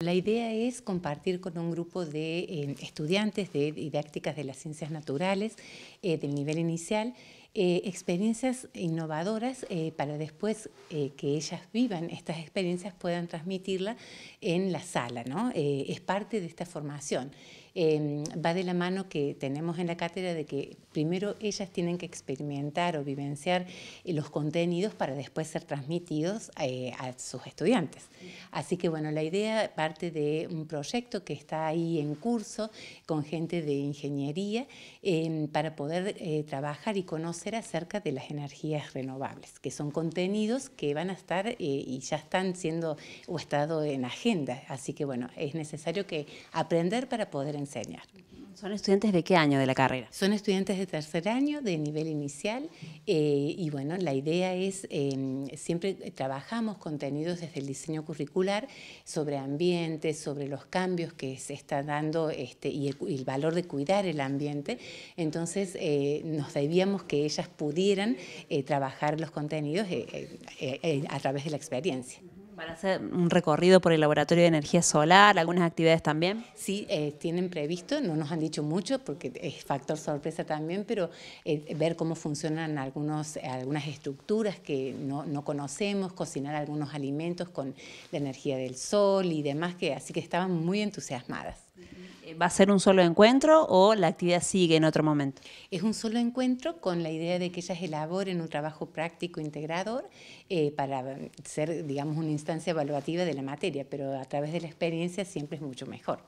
La idea es compartir con un grupo de eh, estudiantes de didácticas de las ciencias naturales eh, del nivel inicial eh, experiencias innovadoras eh, para después eh, que ellas vivan estas experiencias puedan transmitirla en la sala, ¿no? es parte de esta formación. Em, va de la mano que tenemos en la cátedra de que primero ellas tienen que experimentar o vivenciar los contenidos para después ser transmitidos a sus estudiantes. Así que bueno, la idea parte de un proyecto que está ahí en curso con gente de ingeniería em, para poder trabajar y conocer acerca de las energías renovables, que son contenidos que van a estar eh, y ya están siendo o estado en agenda. Así que bueno, es necesario que aprender para poder enseñar. ¿Son estudiantes de qué año de la carrera? Son estudiantes de tercer año, de nivel inicial, eh, y bueno, la idea es, em, siempre trabajamos contenidos desde el diseño curricular sobre ambiente, sobre los cambios que se está dando este, y, el, valor de cuidar el ambiente, entonces eh, nos debíamos que ellas pudieran eh, trabajar los contenidos a través de la experiencia. Van a hacer un recorrido por el laboratorio de energía solar, algunas actividades también. Sí, eh, tienen previsto, no nos han dicho mucho porque es factor sorpresa también, pero eh, ver cómo funcionan algunos, algunas estructuras que no, conocemos, cocinar algunos alimentos con la energía del sol y demás, que así que estaban muy entusiasmadas. Eh, ¿Va a ser un solo encuentro o la actividad sigue en otro momento? Es un solo encuentro con la idea de que ellas elaboren un trabajo práctico integrador eh, para ser, digamos, una instancia evaluativa de la materia, pero a través de la experiencia siempre es mucho mejor.